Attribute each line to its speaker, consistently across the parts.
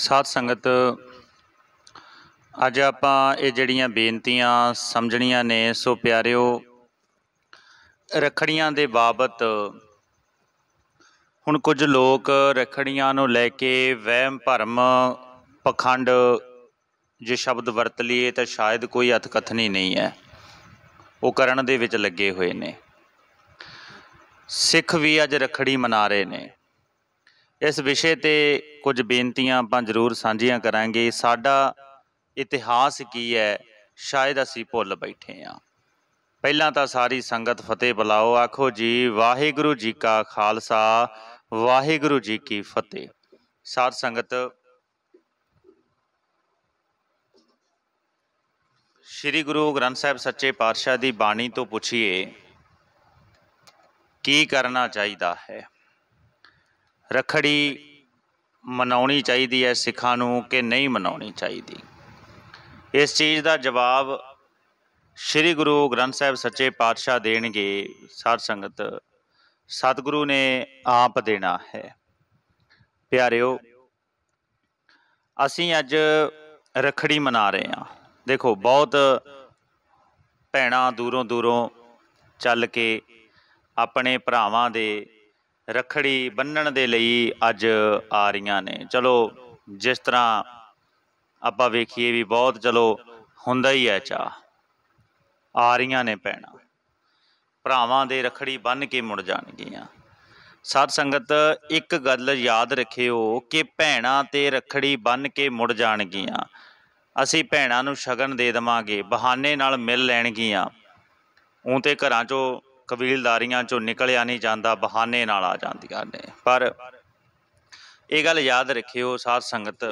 Speaker 1: ਸਾਧ ਸੰਗਤ ਅੱਜ ਆਪਾਂ ਇਹ ਜਿਹੜੀਆਂ ਬੇਨਤੀਆਂ ਸਮਝਣੀਆਂ ਨੇ ਸੋ ਪਿਆਰਿਓ ਰਖੜੀਆਂ ਦੇ ਬਾਬਤ ਹੁਣ ਕੁਝ ਲੋਕ ਰਖੜੀਆਂ ਨੂੰ ਲੈ ਕੇ ਵਹਿਮ ਭਰਮ ਪਖੰਡ ਜੇ ਸ਼ਬਦ ਵਰਤ ਲਈਏ ਤਾਂ ਸ਼ਾਇਦ ਕੋਈ ਅਤਕਥਨੀ ਨਹੀਂ ਹੈ ਉਹ ਕਰਨ ਦੇ ਵਿੱਚ ਲੱਗੇ ਹੋਏ ਨੇ ਸਿੱਖ ਵੀ ਅੱਜ ਰਖੜੀ ਮਨਾ ਰਹੇ ਨੇ ਇਸ ਵਿਸ਼ੇ ਤੇ ਕੁਝ ਬੇਨਤੀਆਂ ਆਪਾਂ ਜ਼ਰੂਰ ਸਾਂਝੀਆਂ ਕਰਾਂਗੇ ਸਾਡਾ ਇਤਿਹਾਸ ਕੀ ਹੈ ਸ਼ਾਇਦ ਅਸੀਂ ਭੁੱਲ ਬੈਠੇ ਆ ਪਹਿਲਾਂ ਤਾਂ ਸਾਰੀ ਸੰਗਤ ਫਤਿਹ ਬੁਲਾਓ ਆਖੋ ਜੀ ਵਾਹਿਗੁਰੂ ਜੀ ਕਾ ਖਾਲਸਾ ਵਾਹਿਗੁਰੂ ਜੀ ਕੀ ਫਤਿਹ ਸਾਧ ਸੰਗਤ ਸ੍ਰੀ ਗੁਰੂ ਗ੍ਰੰਥ ਸਾਹਿਬ ਸੱਚੇ ਪਾਤਸ਼ਾਹ ਦੀ ਬਾਣੀ ਤੋਂ ਪੁੱਛੀਏ ਕੀ ਕਰਨਾ ਚਾਹੀਦਾ ਹੈ ਰਖੜੀ ਮਨਾਉਣੀ ਚਾਹੀਦੀ ਹੈ ਸਿੱਖਾਂ ਨੂੰ ਕਿ ਨਹੀਂ ਮਨਾਉਣੀ ਚਾਹੀਦੀ ਇਸ ਚੀਜ਼ ਦਾ ਜਵਾਬ ਸ੍ਰੀ ਗੁਰੂ ਗ੍ਰੰਥ ਸਾਹਿਬ ਸੱਚੇ ਪਾਤਸ਼ਾਹ ਦੇਣਗੇ ਸਾਧ ਸੰਗਤ ਸਤਿਗੁਰੂ ਨੇ ਆਪ ਦੇਣਾ ਹੈ ਪਿਆਰਿਓ ਅਸੀਂ ਅੱਜ ਰਖੜੀ ਮਨਾ ਰਹੇ ਹਾਂ ਦੇਖੋ ਬਹੁਤ ਭੈਣਾ ਦੂਰੋਂ ਦੂਰੋਂ ਚੱਲ ਕੇ ਆਪਣੇ ਭਰਾਵਾਂ ਦੇ ਰਖੜੀ ਬੰਨਣ ਦੇ ਲਈ ਅੱਜ ਆ ਰਹੀਆਂ ਨੇ ਚਲੋ ਜਿਸ ਤਰ੍ਹਾਂ ਆਪਾਂ ਵੇਖੀਏ ਵੀ ਬਹੁਤ ਚਲੋ ਹੁੰਦਾ ਹੀ ਹੈ ਚਾ ਆ ਰਹੀਆਂ ਨੇ ਪੈਣਾ ਭਰਾਵਾਂ ਦੇ ਰਖੜੀ ਬੰਨ ਕੇ ਮੁੜ ਜਾਣਗੀਆਂ ਸਾਧ ਸੰਗਤ ਇੱਕ ਗੱਲ ਯਾਦ ਰੱਖਿਓ ਕਿ ਭੈਣਾ ਤੇ ਰਖੜੀ ਬੰਨ ਕੇ ਮੁੜ ਜਾਣਗੀਆਂ ਅਸੀਂ ਭੈਣਾ ਨੂੰ ਸ਼ਗਨ ਦੇ ਦਵਾਂਗੇ ਬਹਾਨੇ ਨਾਲ ਮਿਲ ਲੈਣਗੀਆਂ ਉਹ ਤੇ ਘਰਾਂ 'ਚੋਂ ਕਬੀਲਦਾਰੀਆਂ ਚੋਂ ਨਿਕਲਿਆ ਨਹੀਂ ਜਾਂਦਾ ਬਹਾਨੇ ਨਾਲ ਆ ਜਾਂਦੀਆਂ ਨੇ ਪਰ ਇਹ ਗੱਲ ਯਾਦ ਰੱਖਿਓ ਸਾਧ ਸੰਗਤ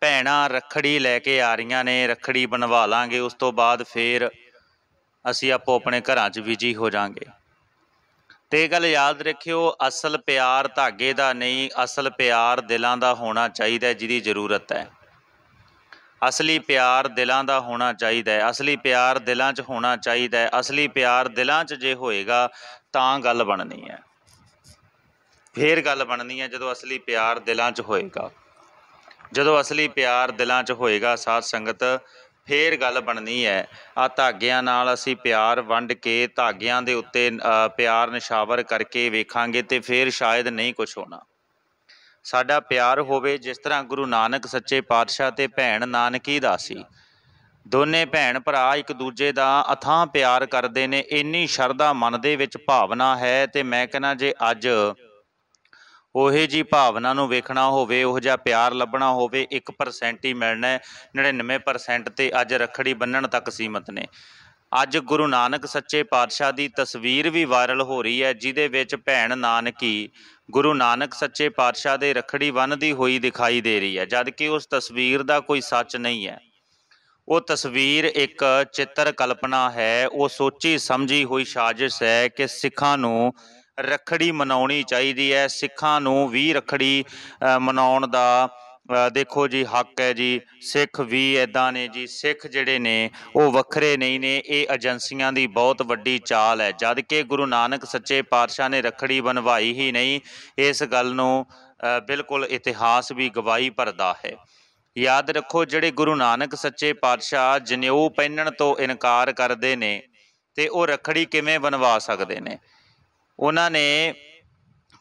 Speaker 1: ਭੈਣਾ ਰਖੜੀ ਲੈ ਕੇ ਆ ਰਹੀਆਂ ਨੇ ਰਖੜੀ ਬਣਵਾ ਲਾਂਗੇ ਉਸ ਤੋਂ ਬਾਅਦ ਫੇਰ ਅਸੀਂ ਆਪੋ ਆਪਣੇ ਘਰਾਂ 'ਚ ਵਿਜੀ ਹੋ ਜਾਾਂਗੇ ਤੇ ਇਹ ਗੱਲ ਯਾਦ ਰੱਖਿਓ ਅਸਲ ਪਿਆਰ ਧਾਗੇ ਦਾ ਨਹੀਂ ਅਸਲ ਪਿਆਰ ਦਿਲਾਂ ਦਾ ਹੋਣਾ ਚਾਹੀਦਾ ਜਿਹਦੀ ਜ਼ਰੂਰਤ ਹੈ ਅਸਲੀ ਪਿਆਰ ਦਿਲਾਂ ਦਾ ਹੋਣਾ ਚਾਹੀਦਾ ਹੈ ਅਸਲੀ ਪਿਆਰ ਦਿਲਾਂ 'ਚ ਹੋਣਾ ਚਾਹੀਦਾ ਹੈ ਅਸਲੀ ਪਿਆਰ ਦਿਲਾਂ 'ਚ ਜੇ ਹੋਏਗਾ ਤਾਂ ਗੱਲ ਬਣਨੀ ਹੈ ਫੇਰ ਗੱਲ ਬਣਨੀ ਹੈ ਜਦੋਂ ਅਸਲੀ ਪਿਆਰ ਦਿਲਾਂ 'ਚ ਹੋਏਗਾ ਜਦੋਂ ਅਸਲੀ ਪਿਆਰ ਦਿਲਾਂ 'ਚ ਹੋਏਗਾ ਸਾਧ ਸੰਗਤ ਫੇਰ ਗੱਲ ਬਣਨੀ ਹੈ ਆ ਧਾਗਿਆਂ ਨਾਲ ਅਸੀਂ ਪਿਆਰ ਵੰਡ ਕੇ ਧਾਗਿਆਂ ਦੇ ਉੱਤੇ ਪਿਆਰ ਨਿਸ਼ਾਵਰ ਕਰਕੇ ਵੇਖਾਂਗੇ ਤੇ ਫੇਰ ਸ਼ਾਇਦ ਨਹੀਂ ਕੁਝ ਹੋਣਾ ਸਾਡਾ ਪਿਆਰ ਹੋਵੇ ਜਿਸ ਤਰ੍ਹਾਂ ਗੁਰੂ ਨਾਨਕ ਸੱਚੇ ਪਾਤਸ਼ਾਹ ਤੇ ਭੈਣ ਨਾਨਕੀ ਦਾ ਸੀ ਦੋਨੇ ਭੈਣ ਭਰਾ ਇੱਕ ਦੂਜੇ ਦਾ ਅਥਾਹ ਪਿਆਰ ਕਰਦੇ ਨੇ ਇੰਨੀ ਸ਼ਰਧਾ ਮਨ ਦੇ ਵਿੱਚ ਭਾਵਨਾ ਹੈ ਤੇ ਮੈਂ ਕਹਿੰਦਾ ਜੇ ਅੱਜ ਉਹੇ ਜੀ ਭਾਵਨਾ ਨੂੰ ਵੇਖਣਾ ਹੋਵੇ ਉਹ ਜਿਹਾ ਪਿਆਰ ਲੱਭਣਾ ਹੋਵੇ 1% ਹੀ ਮਿਲਣਾ 99% ਤੇ ਅੱਜ ਰਖੜੀ ਬੰਨਣ ਤੱਕ ਸੀਮਤ ਨੇ ਅੱਜ ਗੁਰੂ ਨਾਨਕ ਸੱਚੇ ਪਾਤਸ਼ਾਹ ਦੀ ਤਸਵੀਰ ਵੀ ਵਾਇਰਲ ਹੋ ਰਹੀ ਹੈ ਜਿਹਦੇ ਵਿੱਚ ਭੈਣ ਨਾਨਕੀ ਗੁਰੂ ਨਾਨਕ ਸੱਚੇ ਪਾਤਸ਼ਾਹ ਦੇ ਰਖੜੀ ਬੰਨਦੀ ਹੋਈ ਦਿਖਾਈ ਦੇ ਰਹੀ ਹੈ ਜਦ ਕਿ ਉਸ ਤਸਵੀਰ ਦਾ ਕੋਈ ਸੱਚ ਨਹੀਂ ਹੈ ਉਹ ਤਸਵੀਰ ਇੱਕ ਚਿੱਤਰ ਕਲਪਨਾ ਹੈ ਉਹ ਸੋਚੀ ਸਮਝੀ ਹੋਈ ਸਾਜ਼ਿਸ਼ ਹੈ ਕਿ ਸਿੱਖਾਂ ਨੂੰ ਰਖੜੀ ਮਨਾਉਣੀ ਚਾਹੀਦੀ ਹੈ ਸਿੱਖਾਂ ਨੂੰ ਵੀ ਰਖੜੀ ਮਨਾਉਣ ਦਾ ਦੇਖੋ ਜੀ ਹੱਕ ਹੈ ਜੀ ਸਿੱਖ ਵੀ ਐਦਾਂ ਨੇ ਜੀ ਸਿੱਖ ਜਿਹੜੇ ਨੇ ਉਹ ਵੱਖਰੇ ਨਹੀਂ ਨੇ ਇਹ ਏਜੰਸੀਆਂ ਦੀ ਬਹੁਤ ਵੱਡੀ ਚਾਲ ਹੈ ਜਦ ਕਿ ਗੁਰੂ ਨਾਨਕ ਸੱਚੇ ਪਾਤਸ਼ਾਹ ਨੇ ਰਖੜੀ ਬਣਵਾਈ ਹੀ ਨਹੀਂ ਇਸ ਗੱਲ ਨੂੰ ਬਿਲਕੁਲ ਇਤਿਹਾਸ ਵੀ ਗਵਾਹੀ ਭਰਦਾ ਹੈ ਯਾਦ ਰੱਖੋ ਜਿਹੜੇ ਗੁਰੂ ਨਾਨਕ ਸੱਚੇ ਪਾਤਸ਼ਾਹ ਜਨੇਊ ਪਹਿਨਣ ਤੋਂ ਇਨਕਾਰ ਕਰਦੇ ਨੇ ਤੇ ਉਹ ਰਖੜੀ ਕਿਵੇਂ ਬਣਵਾ ਸਕਦੇ ਨੇ ਉਹਨਾਂ ਨੇ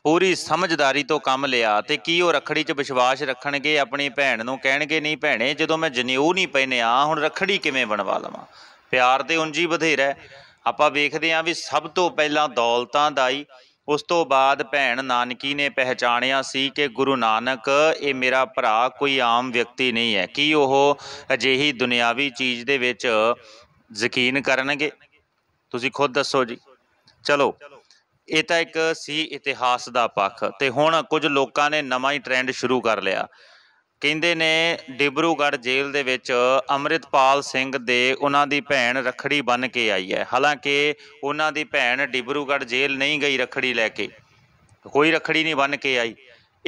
Speaker 1: ਪੂਰੀ ਸਮਝਦਾਰੀ ਤੋਂ ਕੰਮ ਲਿਆ ਤੇ ਕੀ ਉਹ ਰਖੜੀ 'ਚ ਵਿਸ਼ਵਾਸ ਰੱਖਣਗੇ ਆਪਣੀ ਭੈਣ ਨੂੰ ਕਹਿਣਗੇ ਨਹੀਂ ਭੈਣੇ ਜਦੋਂ ਮੈਂ ਜਨੇਊ ਨਹੀਂ ਪਹਿਨਿਆ ਹੁਣ ਰਖੜੀ ਕਿਵੇਂ ਬਣਵਾ ਲਵਾਂ ਪਿਆਰ ਤੇ ਉਂਝ ਬਧੇਰਾ ਆਪਾਂ ਵੇਖਦੇ ਆਂ ਵੀ ਸਭ ਤੋਂ ਪਹਿਲਾਂ ਦੌਲਤਾਂ ਦਾ ਹੀ ਉਸ ਤੋਂ ਬਾਅਦ ਭੈਣ ਨਾਨਕੀ ਨੇ ਪਹਿਚਾਣਿਆ ਸੀ ਕਿ ਗੁਰੂ ਨਾਨਕ ਇਹ ਮੇਰਾ ਭਰਾ ਕੋਈ ਆਮ ਵਿਅਕਤੀ ਨਹੀਂ ਹੈ ਕੀ ਉਹ ਅਜਿਹੀ ਦੁਨਿਆਵੀ ਚੀਜ਼ ਦੇ ਵਿੱਚ ਯਕੀਨ ਕਰਨਗੇ ਤੁਸੀਂ ਖੁਦ ਦੱਸੋ ਜੀ ਚਲੋ ਇਹ ਤਾਂ ਇੱਕ ਸੀ ਇਤਿਹਾਸ ਦਾ ਪੱਖ ਤੇ ਹੁਣ ਕੁਝ ਲੋਕਾਂ ਨੇ ਨਵਾਂ ਹੀ ਟ੍ਰੈਂਡ ਸ਼ੁਰੂ ਕਰ ਲਿਆ ਕਹਿੰਦੇ ਨੇ ਡਿਬਰੂਗੜ੍ਹ ਜੇਲ੍ਹ ਦੇ ਵਿੱਚ ਅਮਰਿਤਪਾਲ ਸਿੰਘ ਦੇ ਉਹਨਾਂ ਦੀ ਭੈਣ ਰਖੜੀ ਬਨ ਕੇ ਆਈ ਹੈ ਹਾਲਾਂਕਿ ਉਹਨਾਂ ਦੀ ਭੈਣ ਡਿਬਰੂਗੜ੍ਹ ਜੇਲ੍ਹ ਨਹੀਂ ਗਈ ਰਖੜੀ ਲੈ ਕੇ ਕੋਈ ਰਖੜੀ ਨਹੀਂ ਬਨ ਕੇ ਆਈ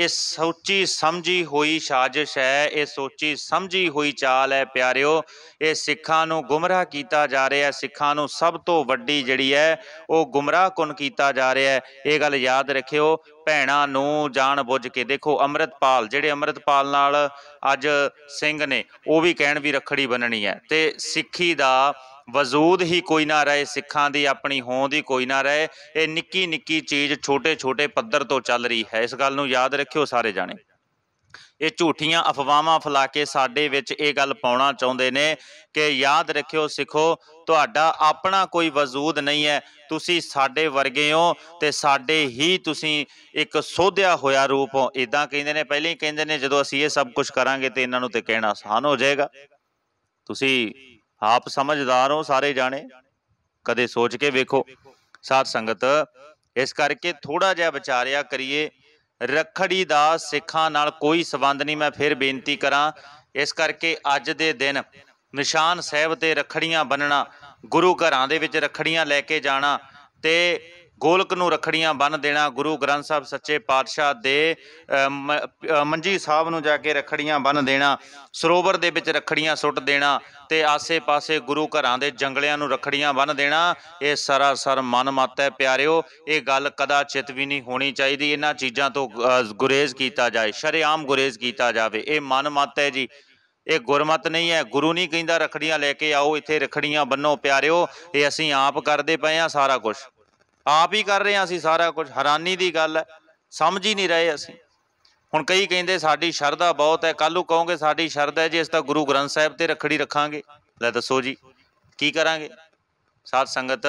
Speaker 1: ਇਹ ਸੋਚੀ ਸਮਝੀ ਹੋਈ ਸਾਜ਼ਿਸ਼ ਹੈ ਇਹ ਸੋਚੀ ਸਮਝੀ ਹੋਈ ਚਾਲ ਹੈ ਪਿਆਰਿਓ ਇਹ ਸਿੱਖਾਂ ਨੂੰ ਗੁੰਮਰਾਹ ਕੀਤਾ ਜਾ ਰਿਹਾ ਹੈ ਸਿੱਖਾਂ ਨੂੰ ਸਭ ਤੋਂ ਵੱਡੀ ਜਿਹੜੀ ਹੈ ਉਹ ਗੁੰਮਰਾਹ ਕੁਨ ਕੀਤਾ ਜਾ ਰਿਹਾ ਹੈ ਇਹ ਗੱਲ ਯਾਦ ਰੱਖਿਓ ਭੈਣਾ ਨੂੰ ਜਾਣ ਬੁੱਝ ਕੇ ਦੇਖੋ ਅਮਰਤਪਾਲ ਜਿਹੜੇ ਅਮਰਤਪਾਲ ਨਾਲ ਅੱਜ ਸਿੰਘ ਨੇ ਉਹ ਵੀ ਕਹਿਣ ਵੀ ਰਖੜੀ ਬੰਨਣੀ ਹੈ ਤੇ ਸਿੱਖੀ ਦਾ ਵਜੂਦ ਹੀ ਕੋਈ ਨਾ ਰਹੇ ਸਿੱਖਾਂ ਦੀ ਆਪਣੀ ਹੋਂਦ ਹੀ ਕੋਈ ਨਾ ਰਹੇ ਇਹ ਨਿੱਕੀ ਨਿੱਕੀ ਚੀਜ਼ ਛੋਟੇ ਛੋਟੇ ਪੱਧਰ ਤੋਂ ਚੱਲ ਰਹੀ ਹੈ ਇਸ ਗੱਲ ਨੂੰ ਯਾਦ ਰੱਖਿਓ ਸਾਰੇ ਜਾਣੇ ਇਹ ਝੂਠੀਆਂ ਅਫਵਾਹਾਂ ਫਲਾ ਕੇ ਸਾਡੇ ਵਿੱਚ ਇਹ ਗੱਲ ਪਾਉਣਾ ਚਾਹੁੰਦੇ ਨੇ ਕਿ ਯਾਦ ਰੱਖਿਓ ਸਿੱਖੋ ਤੁਹਾਡਾ ਆਪਣਾ ਕੋਈ ਵਜੂਦ ਨਹੀਂ ਹੈ ਤੁਸੀਂ ਸਾਡੇ ਵਰਗੇ ਹੋ ਤੇ ਸਾਡੇ ਹੀ ਤੁਸੀਂ ਇੱਕ ਸੋਧਿਆ ਹੋਇਆ ਰੂਪ ਹੋ ਇਦਾਂ ਕਹਿੰਦੇ ਨੇ ਪਹਿਲਾਂ ਹੀ ਕਹਿੰਦੇ ਨੇ ਜਦੋਂ ਅਸੀਂ ਇਹ ਸਭ ਕੁਝ ਕਰਾਂਗੇ ਤੇ ਇਹਨਾਂ ਨੂੰ ਤੇ ਕਹਿਣਾ ਆਸਾਨ ਹੋ ਜਾਏਗਾ ਤੁਸੀਂ ਆਪ ਸਮਝਦਾਰ ਹੋ ਸਾਰੇ ਜਾਣੇ ਕਦੇ ਸੋਚ ਕੇ ਵੇਖੋ ਸਾਧ ਸੰਗਤ ਇਸ ਕਰਕੇ ਥੋੜਾ ਜਿਹਾ ਵਿਚਾਰਿਆ ਕਰੀਏ ਰਖੜੀ ਦਾ ਸਿੱਖਾਂ ਨਾਲ ਕੋਈ ਸਬੰਧ ਨਹੀਂ ਮੈਂ ਫਿਰ ਬੇਨਤੀ ਕਰਾਂ ਇਸ ਕਰਕੇ ਅੱਜ ਦੇ ਦਿਨ ਨਿਸ਼ਾਨ ਸਾਹਿਬ ਤੇ ਰਖੜੀਆਂ ਬੰਨਣਾ ਗੁਰੂ ਘਰਾਂ ਦੇ ਵਿੱਚ ਰਖੜੀਆਂ ਲੈ ਕੇ ਜਾਣਾ ਤੇ ਗੋਲਕ ਨੂੰ ਰਖੜੀਆਂ ਬੰਨ ਦੇਣਾ ਗੁਰੂ ਗ੍ਰੰਥ ਸਾਹਿਬ ਸੱਚੇ ਪਾਤਸ਼ਾਹ ਦੇ ਮੰਜੀ ਸਾਹਿਬ ਨੂੰ ਜਾ ਕੇ ਰਖੜੀਆਂ ਬੰਨ ਦੇਣਾ ਸਰੋਵਰ ਦੇ ਵਿੱਚ ਰਖੜੀਆਂ ਸੁੱਟ ਦੇਣਾ ਤੇ ਆਸੇ-ਪਾਸੇ ਗੁਰੂ ਘਰਾਂ ਦੇ ਜੰਗਲਿਆਂ ਨੂੰ ਰਖੜੀਆਂ ਬੰਨ ਦੇਣਾ ਇਹ ਸਰਾਸਰ ਮਨਮਤ ਹੈ ਪਿਆਰਿਓ ਇਹ ਗੱਲ ਕਦਾ ਚਿਤ ਵੀ ਨਹੀਂ ਹੋਣੀ ਚਾਹੀਦੀ ਇਹਨਾਂ ਚੀਜ਼ਾਂ ਤੋਂ ਗੁਰੇਜ਼ ਕੀਤਾ ਜਾਏ ਸ਼ਰੇਆਮ ਗੁਰੇਜ਼ ਕੀਤਾ ਜਾਵੇ ਇਹ ਮਨਮਤ ਹੈ ਜੀ ਇਹ ਗੁਰਮਤ ਨਹੀਂ ਹੈ ਗੁਰੂ ਨਹੀਂ ਕਹਿੰਦਾ ਰਖੜੀਆਂ ਲੈ ਕੇ ਆਓ ਇੱਥੇ ਰਖੜੀਆਂ ਬੰਨੋ ਪਿਆਰਿਓ ਇਹ ਅਸੀਂ ਆਪ ਕਰਦੇ ਪਏ ਆ ਸਾਰਾ ਕੁਝ ਆਪ ਹੀ ਕਰ ਰਹੇ ਹਾਂ ਅਸੀਂ ਸਾਰਾ ਕੁਝ ਹੈਰਾਨੀ ਦੀ ਗੱਲ ਹੈ ਸਮਝ ਹੀ ਨਹੀਂ ਰਹੇ ਅਸੀਂ ਹੁਣ ਕਈ ਕਹਿੰਦੇ ਸਾਡੀ ਸ਼ਰਧਾ ਬਹੁਤ ਹੈ ਕੱਲੂ ਕਹੋਗੇ ਸਾਡੀ ਸ਼ਰਧਾ ਹੈ ਜੇ ਅਸੀਂ ਤਾਂ ਗੁਰੂ ਗ੍ਰੰਥ ਸਾਹਿਬ ਤੇ ਰਖੜੀ ਰੱਖਾਂਗੇ ਲੈ ਦੱਸੋ ਜੀ ਕੀ ਕਰਾਂਗੇ ਸਾਧ ਸੰਗਤ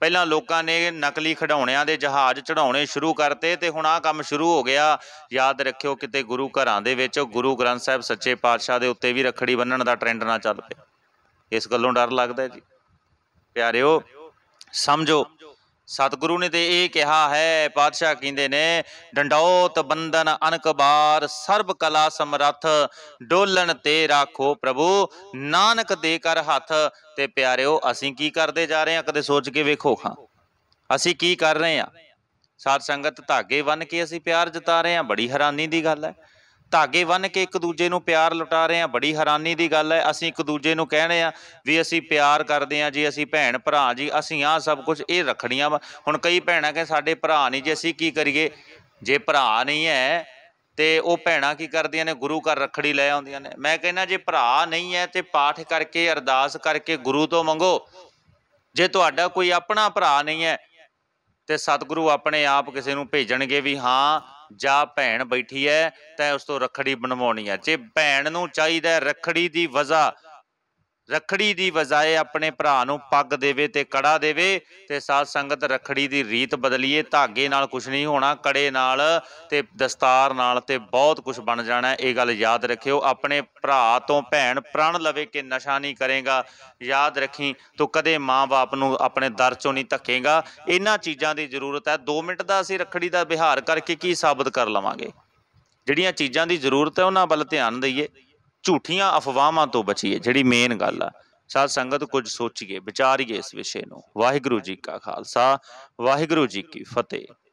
Speaker 1: ਪਹਿਲਾਂ ਲੋਕਾਂ ਨੇ ਨਕਲੀ ਖਡਾਉਣਿਆਂ ਦੇ ਜਹਾਜ਼ ਚੜਾਉਣੇ ਸ਼ੁਰੂ ਕਰਤੇ ਤੇ ਹੁਣ ਆਹ ਕੰਮ ਸ਼ੁਰੂ ਹੋ ਗਿਆ ਯਾਦ ਰੱਖਿਓ ਕਿਤੇ ਗੁਰੂ ਘਰਾਂ ਦੇ ਵਿੱਚ ਗੁਰੂ ਗ੍ਰੰਥ ਸਾਹਿਬ ਸੱਚੇ ਪਾਤਸ਼ਾਹ ਦੇ ਉੱਤੇ ਵੀ ਰਖੜੀ ਬੰਨਣ ਦਾ ਟ੍ਰੈਂਡ ਨਾ ਚੱਲ ਪਿਆ ਇਸ ਗੱਲੋਂ ਡਰ ਲੱਗਦਾ ਜੀ ਪਿਆਰਿਓ ਸਮਝੋ ਸਤਿਗੁਰੂ ਨੇ ਤੇ ਇਹ ਕਿਹਾ ਹੈ ਪਾਤਸ਼ਾਹ ਕਹਿੰਦੇ ਨੇ ਡੰਡੌਤ ਬੰਦਨ ਅਨਕਬਾਰ ਸਰਬ ਕਲਾ ਸਮਰਥ ਡੋਲਣ ਤੇ ਰਾਖੋ ਪ੍ਰਭੂ ਨਾਨਕ ਦੇ ਕਰ ਹੱਥ ਤੇ ਪਿਆਰਿਓ ਅਸੀਂ ਕੀ ਕਰਦੇ ਜਾ ਰਹੇ ਹਾਂ ਕਦੇ ਸੋਚ ਕੇ ਵੇਖੋ ਖਾਂ ਅਸੀਂ ਕੀ ਕਰ ਰਹੇ ਹਾਂ ਸਾਧ ਸੰਗਤ ਧਾਗੇ ਬੰਨ ਕੇ ਅਸੀਂ ਪਿਆਰ ਜਤਾ ਰਹੇ ਹਾਂ ਬੜੀ ਹੈਰਾਨੀ ਦੀ ਗੱਲ ਹੈ ਧਾਗੇ ਬੰਨ ਕੇ ਇੱਕ ਦੂਜੇ ਨੂੰ ਪਿਆਰ ਲੁਟਾ ਰਹੇ ਆ ਬੜੀ ਹੈਰਾਨੀ ਦੀ ਗੱਲ ਹੈ ਅਸੀਂ ਇੱਕ ਦੂਜੇ ਨੂੰ ਕਹਿੰਦੇ ਆ ਵੀ ਅਸੀਂ ਪਿਆਰ ਕਰਦੇ ਆ ਜੀ ਅਸੀਂ ਭੈਣ ਭਰਾ ਜੀ ਅਸੀਂ ਆ ਸਭ ਕੁਝ ਇਹ ਰੱਖਣੀਆਂ ਵਾ ਹੁਣ ਕਈ ਭੈਣਾਂ ਕਹਿੰਦੇ ਸਾਡੇ ਭਰਾ ਨਹੀਂ ਜੀ ਅਸੀਂ ਕੀ ਕਰੀਏ ਜੇ ਭਰਾ ਨਹੀਂ ਹੈ ਤੇ ਉਹ ਭੈਣਾਂ ਕੀ ਕਰਦੀਆਂ ਨੇ ਗੁਰੂ ਘਰ ਰਖੜੀ ਲੈ ਆਉਂਦੀਆਂ ਨੇ ਮੈਂ ਕਹਿੰਦਾ ਜੇ ਭਰਾ ਨਹੀਂ ਹੈ ਤੇ ਪਾਠ ਕਰਕੇ ਅਰਦਾਸ ਕਰਕੇ ਗੁਰੂ ਤੋਂ ਮੰਗੋ ਜੇ ਤੁਹਾਡਾ ਕੋਈ ਆਪਣਾ ਭਰਾ ਨਹੀਂ ਹੈ ਤੇ ਸਤਿਗੁਰੂ ਆਪਣੇ ਆਪ ਕਿਸੇ ਨੂੰ ਭੇਜਣਗੇ ਵੀ ਹਾਂ ਜਾਂ ਭੈਣ ਬੈਠੀ ਹੈ ਤਾਂ ਉਸ ਤੋਂ ਰਖੜੀ ਬਣਵਾਉਣੀ ਹੈ ਜੇ ਭੈਣ ਨੂੰ ਚਾਹੀਦਾ ਰਖੜੀ ਦੀ ਵਜ੍ਹਾ ਰਖੜੀ ਦੀ ਵਜਾਏ ਆਪਣੇ ਭਰਾ ਨੂੰ ਪੱਗ ਦੇਵੇ ਤੇ ਕੜਾ ਦੇਵੇ ਤੇ ਸਾਧ ਸੰਗਤ ਰਖੜੀ ਦੀ ਰੀਤ ਬਦਲੀਏ ਧਾਗੇ ਨਾਲ ਕੁਝ ਨਹੀਂ ਹੋਣਾ ਕੜੇ ਨਾਲ ਤੇ ਦਸਤਾਰ ਨਾਲ ਤੇ ਬਹੁਤ ਕੁਝ ਬਣ ਜਾਣਾ ਇਹ ਗੱਲ ਯਾਦ ਰੱਖਿਓ ਆਪਣੇ ਭਰਾ ਤੋਂ ਭੈਣ ਪ੍ਰਣ ਲਵੇ ਕਿ ਨਸ਼ਾ ਨਹੀਂ ਕਰੇਗਾ ਯਾਦ ਰੱਖੀ ਤੂੰ ਕਦੇ ਮਾਂ-ਬਾਪ ਨੂੰ ਆਪਣੇ ਦਰ ਚੋਂ ਨਹੀਂ ਧੱਕੇਗਾ ਇਹਨਾਂ ਚੀਜ਼ਾਂ ਦੀ ਜ਼ਰੂਰਤ ਹੈ 2 ਮਿੰਟ ਦਾ ਅਸੀਂ ਰਖੜੀ ਦਾ ਵਿਹਾਰ ਕਰਕੇ ਕੀ ਸਾਬਤ ਕਰ ਲਵਾਂਗੇ ਜਿਹੜੀਆਂ ਚੀਜ਼ਾਂ ਦੀ ਜ਼ਰੂਰਤ ਹੈ ਉਹਨਾਂ ਵੱਲ ਧਿਆਨ ਦਈਏ ਝੂਠੀਆਂ ਅਫਵਾਹਾਂ ਤੋਂ ਬਚੀਏ ਜਿਹੜੀ ਮੇਨ ਗੱਲ ਆ ਸਾਧ ਸੰਗਤ ਕੁਝ ਸੋਚੀਏ ਵਿਚਾਰੀਏ ਇਸ ਵਿਸ਼ੇ ਨੂੰ ਵਾਹਿਗੁਰੂ ਜੀ ਕਾ ਖਾਲਸਾ ਵਾਹਿਗੁਰੂ ਜੀ ਕੀ ਫਤਿਹ